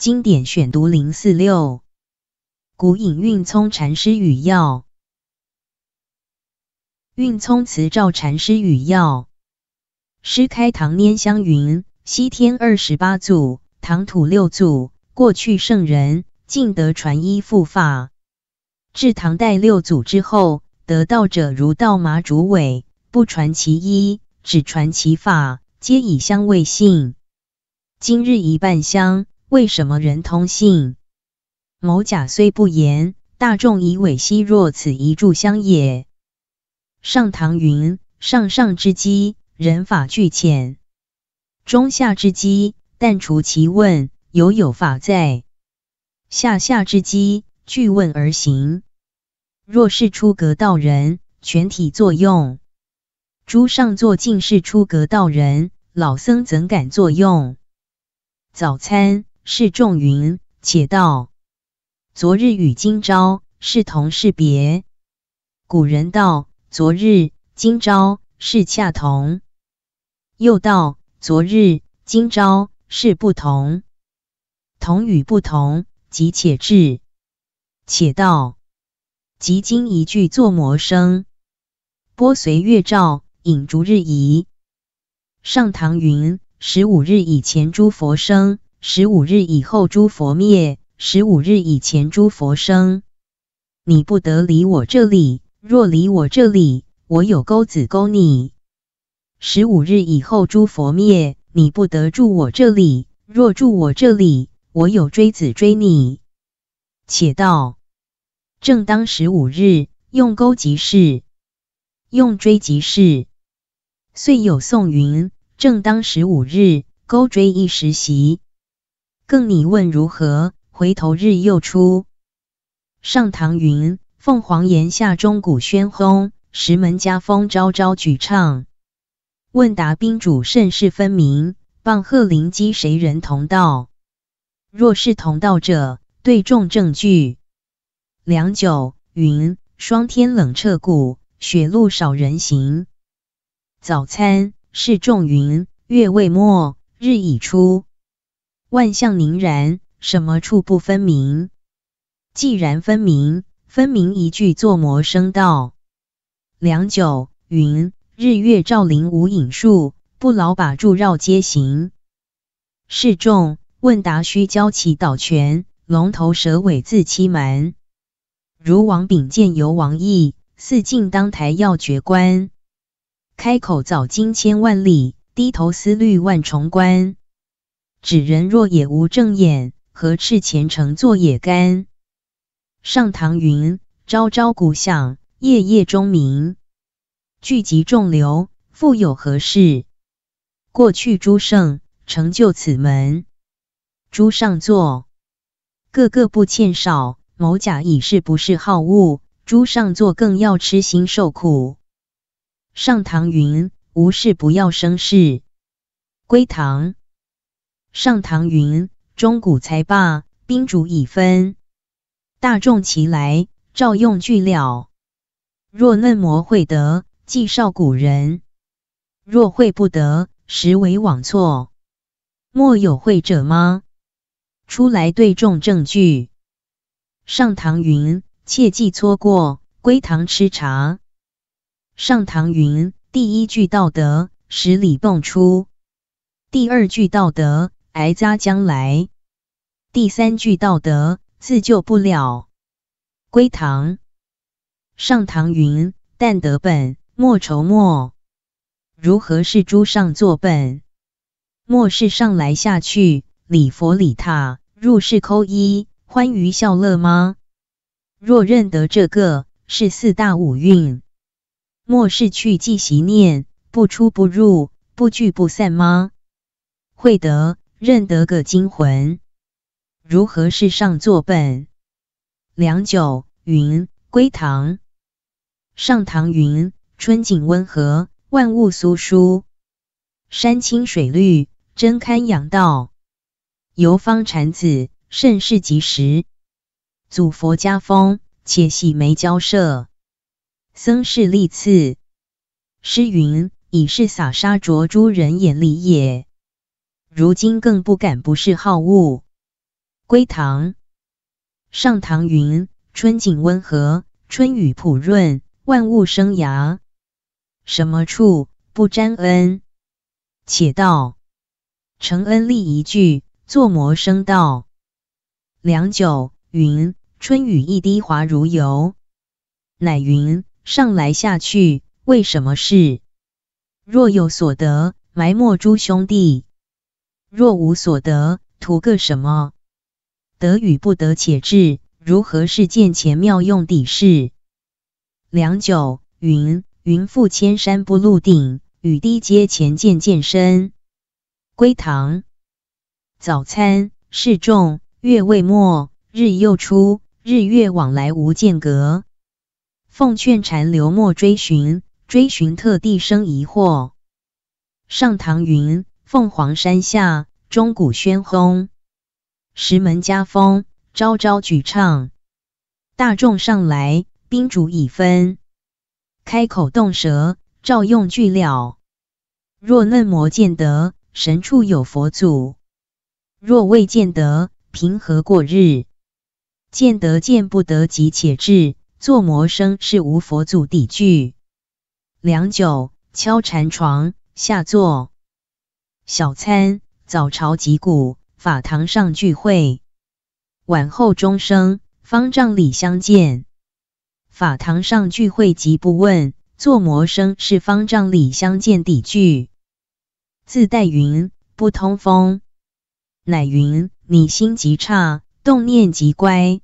经典选读零四六，古隐运聪禅师语要，运聪慈照禅师语要。师开堂拈香云：西天二十八祖，唐土六祖，过去圣人尽得传衣复法。至唐代六祖之后，得道者如道麻、主尾，不传其一，只传其法，皆以香为信。今日一半香。为什么人通信？某甲虽不言，大众以委悉。若此一炷香也。上堂云：上上之机，人法俱浅；中下之机，但除其问，犹有法在。下下之机，俱问而行。若是出格道人，全体作用。诸上座尽是出格道人，老僧怎敢作用？早餐。是众云，且道昨日与今朝是同是别？古人道昨日今朝是恰同，又道昨日今朝是不同。同与不同，即且至。且道即今一句作魔声，波随月照，影逐日移。上唐云：十五日以前诸佛生。十五日以后，诸佛灭；十五日以前，诸佛生。你不得离我这里，若离我这里，我有钩子钩你。十五日以后，诸佛灭，你不得住我这里，若住我这里，我有锥子锥你。且道，正当十五日，用钩即是，用锥即是。遂有颂云：正当十五日，钩锥一时习。更你问如何，回头日又出。上堂云：凤凰岩下钟鼓喧轰，石门家风朝朝举唱。问答宾主，盛世分明。傍鹤林机谁人同道？若是同道者，对众正句。良久，云霜天冷彻骨，雪路少人行。早餐是众云，月未末，日已出。万象凝然，什么处不分明？既然分明，分明一句作魔生道。良久，云：日月照林无影树，不老把柱绕皆行。示众问答须交其导权，龙头蛇尾自欺瞒。如王炳见犹王意，四境当台要绝关。开口早经千万里，低头思虑万重关。指人若也无正眼，何赤虔诚作也干？上堂云：朝朝鼓响，夜夜钟鸣，聚集众流，复有何事？过去诸圣成就此门，诸上座个个不欠少。某甲已是不是好物，诸上座更要痴心受苦。上堂云：无事不要生事。归堂。上堂云：“中古才罢，宾主已分。大众齐来，照用俱了。若嫩模会得，即绍古人；若会不得，实为枉错。莫有会者吗？出来对众正句。”上堂云：“切记错过，归堂吃茶。”上堂云：“第一句道德，十里蹦出；第二句道德。”挨扎将来，第三句道德自救不了。归唐上唐云：但得本，莫愁莫。如何是诸上作本？莫是上来下去礼佛礼塔，入室扣衣欢愉笑乐吗？若认得这个是四大五蕴，莫是去记习念不出不入不聚不散吗？会得。认得个金魂，如何世上作本？良久，云归堂。上堂云：春景温和，万物苏疏，山青水绿，真堪养道。游方禅子，甚是及时。祖佛家风，且喜眉交涉。僧事立次，诗云：已是洒沙浊诸人眼里也。如今更不敢不是好物。归唐，上唐云，春景温和，春雨普润，万物生芽。什么处不沾恩？且道承恩立一句，作魔生道。良久，云春雨一滴滑如油。乃云上来下去，为什么事？若有所得，埋没诸兄弟。若无所得，图个什么？得与不得，且置。如何是见前妙用底事？良久，云云覆千山不露顶，雨滴阶前渐渐深。归堂。早餐。示众。月未没，日又出，日月往来无间隔。奉劝禅流莫追寻，追寻特地生疑惑。上堂云。凤凰山下钟鼓喧轰，石门家风昭昭举唱。大众上来，宾主已分。开口动舌，照用具料。若嫩魔见得，神处有佛祖；若未见得，平和过日。见得见不得，即且至。做魔生是无佛祖底句。良久，敲禅床下坐。小餐、早朝集鼓，法堂上聚会；晚后钟声，方丈里相见。法堂上聚会即不问，做魔生是方丈里相见底句。自带云不通风，乃云你心极差，动念极乖。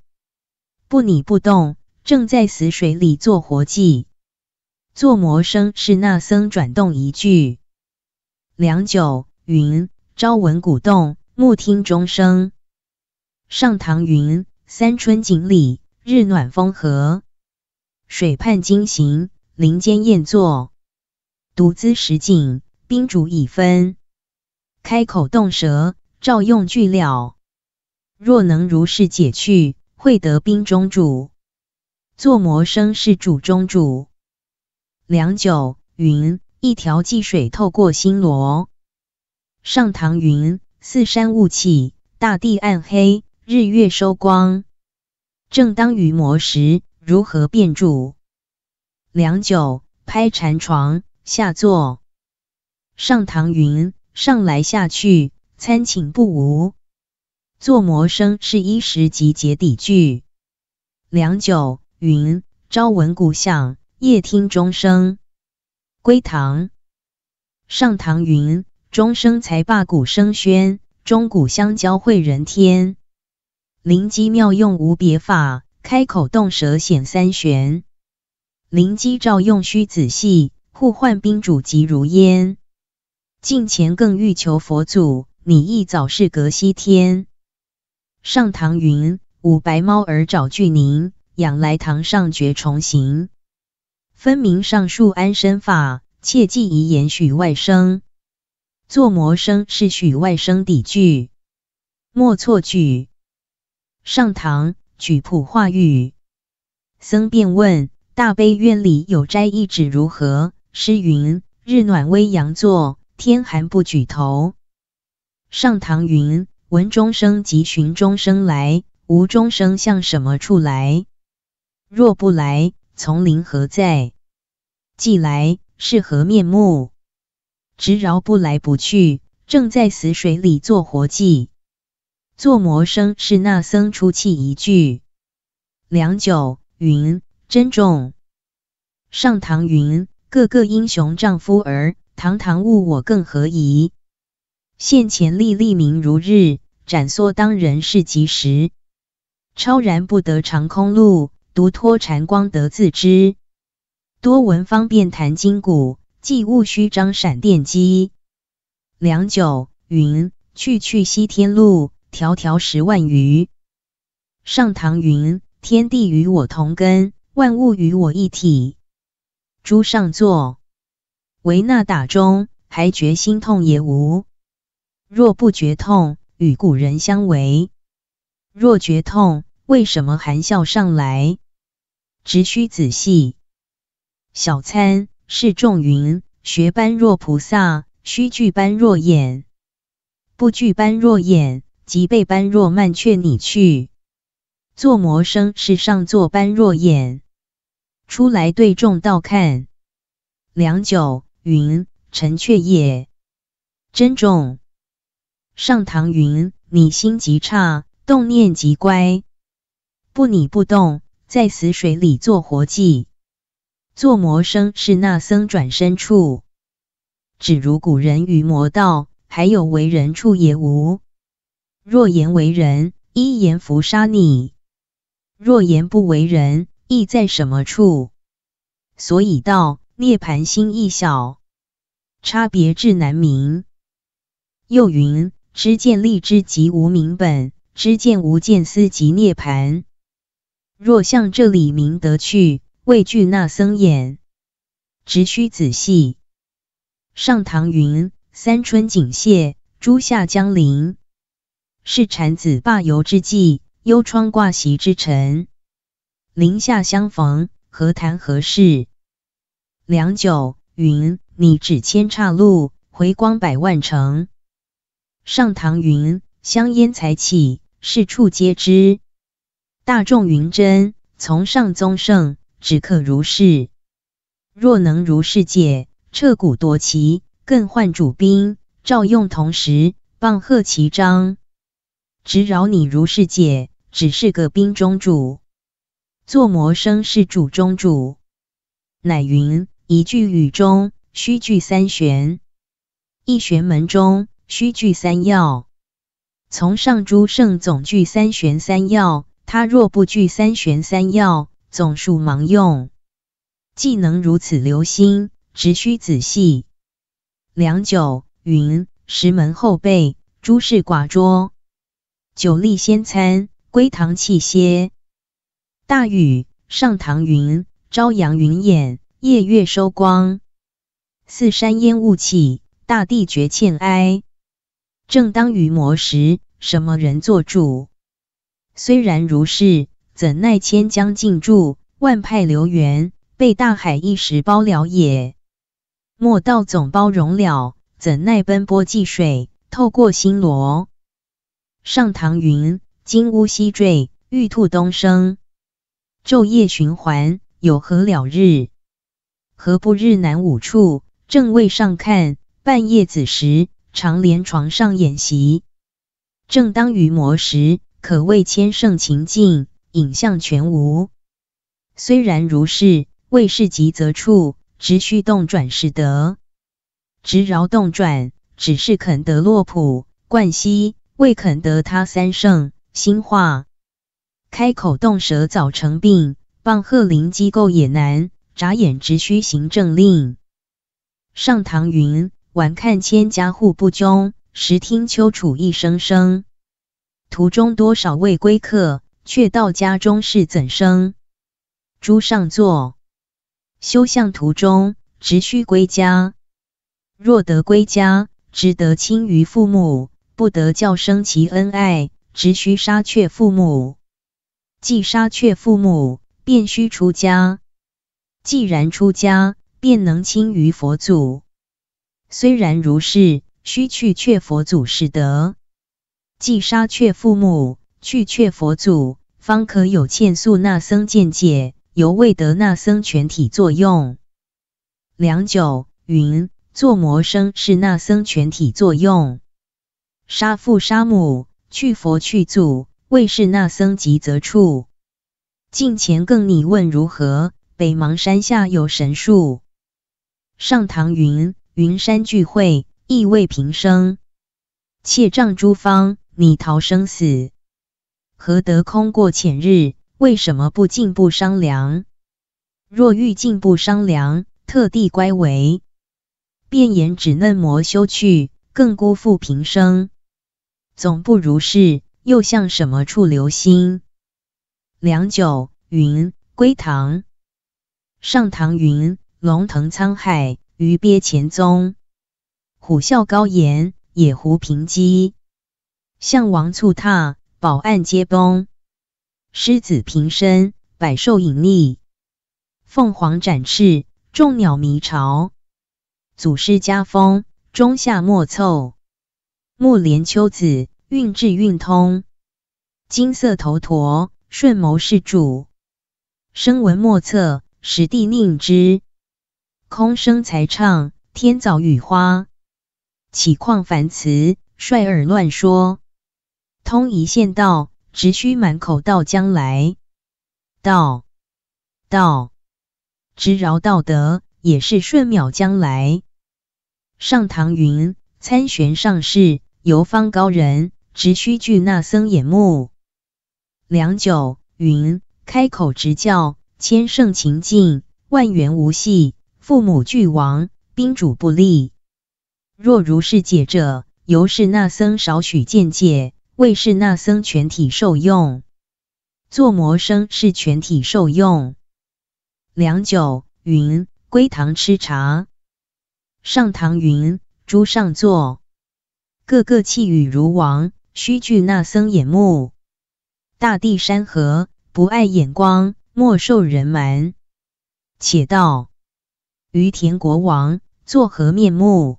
不你不动，正在死水里做活计。做魔生是那僧转动一句，良久。云朝闻鼓动，暮听钟声。上堂云：三春景里，日暖风和，水畔惊行，林间雁坐。独资石井，宾主已分。开口动舌，照用具料。若能如是解去，会得冰中主。作魔生是主中主。良久，云一条济水透过新罗。上堂云：四山雾气，大地暗黑，日月收光。正当余魔时，如何变住？”良久，拍禅床下坐。上堂云：上来下去，参请不无。做魔生是一时及结底句。良久，云：朝闻鼓响，夜听钟声。归堂。上堂云。中生才罢，古生宣，钟鼓相交会人天。灵机妙用无别法，开口动舌显三玄。灵机照用须仔细，互换宾主即如烟。近前更欲求佛祖，你亦早是隔西天。上堂云：五白猫儿找巨宁，养来堂上绝重行。分明上述安身法，切忌遗言许外声。」作魔生是许外生底句，莫错句。上堂举普化喻，僧便问：大悲院里有斋一指如何？诗云：日暖微阳坐，天寒不举头。上堂云：闻钟声即寻钟声来，无钟声向什么处来？若不来，丛林何在？既来，是何面目？直饶不来不去，正在死水里做活计。做魔生是那僧出气一句。良久，云珍重。上堂云：个个英雄丈夫儿，堂堂物我更何疑？现前立立名如日，斩缩当人是及时。超然不得长空路，独托禅光得自知。多闻方便谈筋骨。既勿虚张闪电击，良久云去去西天路，迢迢十万余。上堂云：天地与我同根，万物与我一体。诸上座维那打中，还觉心痛也无？若不觉痛，与古人相违；若觉痛，为什么含笑上来？直须仔细。小参。是众云：学般若菩萨，须具般若眼；不具般若眼，即被般若慢却你去。作魔生是上座般若眼，出来对众道看。良久，云：臣却也。真重。上堂云：你心极差，动念极乖，不你不动，在死水里做活计。作魔生是那僧转身处，只如古人于魔道，还有为人处也无？若言为人，一言伏杀你；若言不为人，意在什么处？所以道涅盘心意小，差别至难明。又云：知见立之即无明本，知见无见思即涅盘。若向这里明得去。畏惧那僧眼，直须仔细。上堂云：三春景谢，朱夏将临，是禅子罢游之际，幽窗挂席之辰。林下相逢，何谈何事？良久，云：你指千岔路，回光百万城。上堂云：香烟才起，是处皆知。大众云：真从上宗盛只可如是，若能如是解，彻骨夺旗，更换主兵，照用同时棒喝其章。只饶你如是解，只是个兵中主，作魔生是主中主。乃云一句语中须具三玄，一玄门中须具三要。从上诸圣总具三玄三要，他若不具三玄三要。总数忙用，既能如此留心，只需仔细。良久，云石门后背诸事寡拙，酒力先餐，归堂气歇。大雨上堂云：朝阳云掩，夜月收光。四山烟雾起，大地绝欠哀。正当于魔时，什么人做主？虽然如是。怎奈千江尽注，万派流源，被大海一时包了也。莫道总包容了，怎奈奔波济水，透过星罗。上唐云：金乌西坠，玉兔东升，昼夜循环，有何了日？何不日南五处正位上看，半夜子时，长帘床上演习，正当雨魔时，可谓千圣情尽。影像全无。虽然如是，未是极则处，直须动转是得。直饶动转，只是肯得洛普、冠希未肯得他三圣心化。开口动舌早成病，傍鹤林机构也难。眨眼直须行政令。上堂云：晚看千家户不中，时听秋楚一声声。途中多少未归客。却到家中是怎生？诸上座，修相途中直须归家。若得归家，只得亲于父母，不得叫声其恩爱。直须杀却父母，既杀却父母，便须出家。既然出家，便能亲于佛祖。虽然如是，须去却佛祖是得。既杀却父母。去却佛祖，方可有欠数那僧见解；犹未得那僧全体作用。良久，云作魔生是那僧全体作用，杀父杀母，去佛去祖，未是那僧即则处。近前更你问如何？北邙山下有神树。上堂云：云山聚会，意味平生。窃仗诸方，你逃生死。何得空过浅日？为什么不进步商量？若欲进步商量，特地乖违，便言只嫩磨修去，更辜负平生。总不如是，又向什么处留心？良久，云归堂上堂云：龙腾沧海，鱼鳖潜踪；虎啸高岩，野狐平机。项王促踏。宝案皆崩，狮子平身，百兽隐匿，凤凰展翅，众鸟迷巢。祖师家风，中下莫凑。木莲秋子，运至运通。金色头陀，顺谋事主。声闻莫测，实地宁知？空生才唱，天藻雨花。起况凡词，率尔乱说。通一线道，只需满口道将来。道道直饶道德，也是顺秒将来。上堂云：参玄上士，由方高人，直须具那僧眼目。良久云：开口直教千圣情尽，万缘无系。父母俱亡，宾主不立。若如是解者，犹是那僧少许见解。为是那僧全体受用，做魔生是全体受用。良久，云归堂吃茶。上堂云：诸上座，个个气语如王，须具那僧眼目。大地山河不爱眼光，莫受人瞒。且道于田国王作何面目？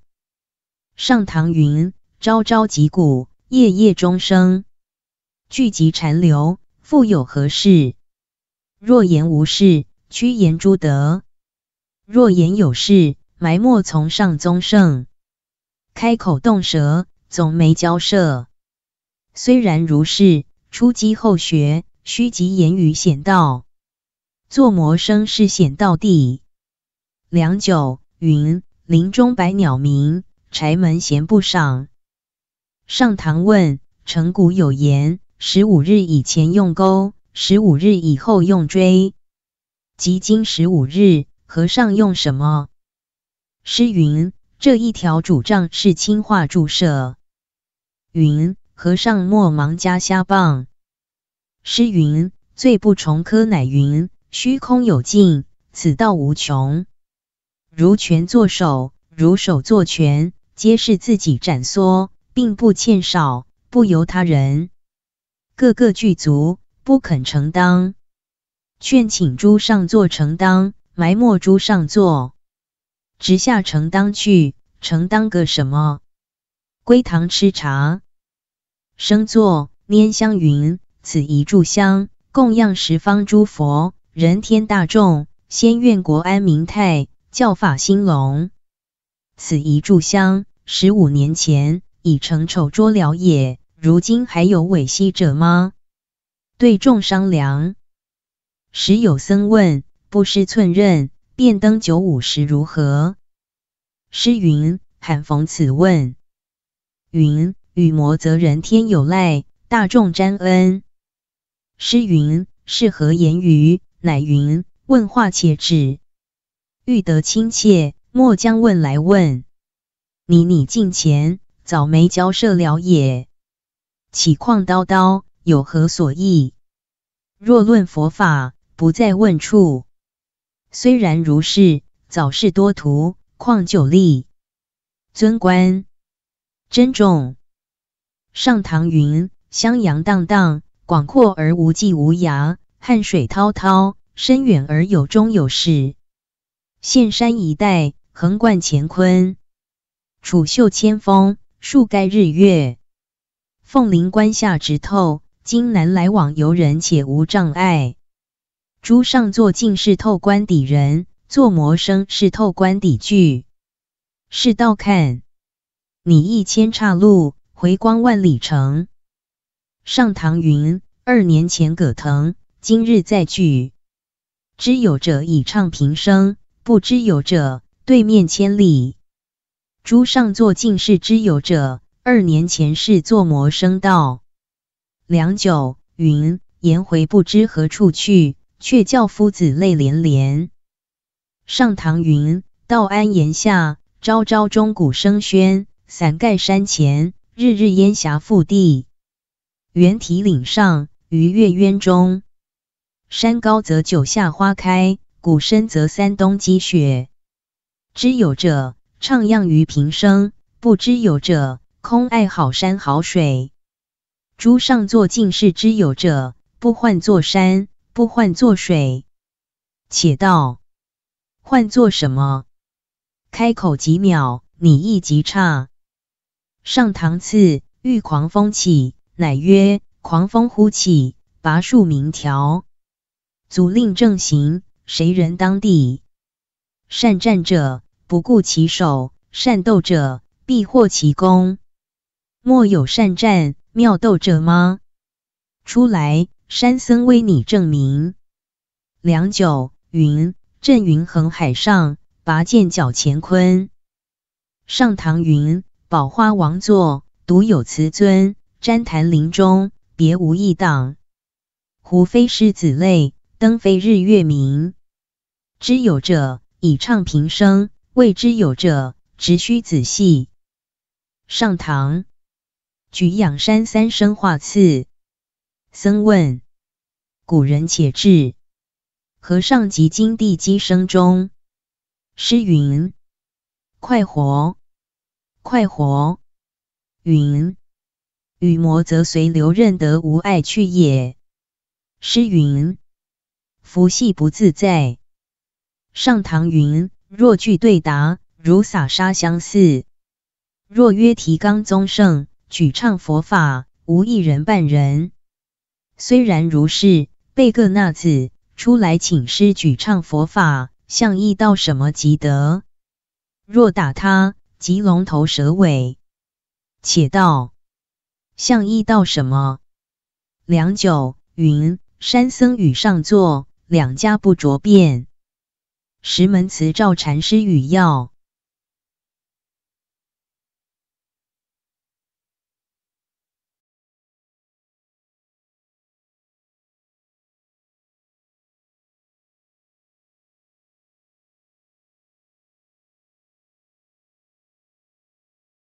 上堂云：朝朝即鼓夜夜钟声，聚集残留，复有何事？若言无事，屈言诸德；若言有事，埋没从上宗盛。开口动舌，总没交涉。虽然如是，初击后学，须及言语显道。做魔生是显道地。良久，云林中百鸟鸣，柴门闲不赏。上堂问：成古有言，十五日以前用钩，十五日以后用锥。即今十五日，和尚用什么？诗云：这一条主杖是青化注射。云：和尚莫忙加虾棒。诗云：醉不重科，乃云：虚空有尽，此道无穷。如拳作手，如手作拳，皆是自己展缩。并不欠少，不由他人，各个具足，不肯承当。劝请诸上座承当，埋没诸上座，直下承当去，承当个什么？归堂吃茶，生坐拈香云。此一炷香，供养十方诸佛、人天大众，先愿国安民泰，教法兴隆。此一炷香，十五年前。已成丑拙了也，如今还有委心者吗？对众商量。时有僧问：“不失寸刃，便登九五时如何？”诗云：“罕逢此问。”云：“与魔则人天有赖，大众沾恩。”诗云：“是何言语？”乃云：“问话且止，欲得亲切，莫将问来问。你你近前。”早没交涉了也，岂况叨叨有何所益？若论佛法，不在问处。虽然如是，早是多途，况久立？尊官，珍重。上堂云：襄阳荡荡，广阔而无际无涯；汉水滔滔，深远而有终有始。岘山一带，横贯乾坤，楚秀千峰。树盖日月，凤林关下直透。今南来往游人且无障碍。诸上座尽是透关底人，坐魔生是透关底句，是道看。你一千岔路，回光万里城。上唐云：二年前葛藤，今日再聚。知有者以唱平生，不知有者对面千里。诸上座尽是之有者，二年前是作魔生道。良久，云颜回不知何处去，却教夫子泪连连。上堂云：道安言下，朝朝钟鼓声喧；散盖山前，日日烟霞覆地。猿啼岭上，鱼跃渊中。山高则九下花开，谷深则三冬积雪。知有者。徜徉于平生，不知有者，空爱好山好水。诸上座尽是知有者，不患作山，不患作水，且道换作什么？开口几秒，你意即差。上堂次遇狂风起，乃曰：狂风忽起，拔树鸣条。足令正行，谁人当第？善战者。不顾其手，善斗者必获其功。莫有善战妙斗者吗？出来，山僧为你证明。良久，云震云横海上，拔剑搅乾坤。上堂云：宝花王座独有慈尊，旃檀林中别无异党。胡非狮子类，灯飞日月明。知有者，以畅平生。未知有者，只需仔细。上堂举仰山三生化次，僧问古人且至，和尚即经地基声中。诗云快活，快活。云与魔则随流任得无碍去也。诗云福系不自在。上堂云。若具对答，如洒沙相似；若曰提纲宗盛，举唱佛法，无一人半人。虽然如是，被个那子出来请师举唱佛法，向意道什么即得。若打他，即龙头蛇尾。且道向意道什么？良久，云山僧与上座两家不着辩。石门慈照禅师语要。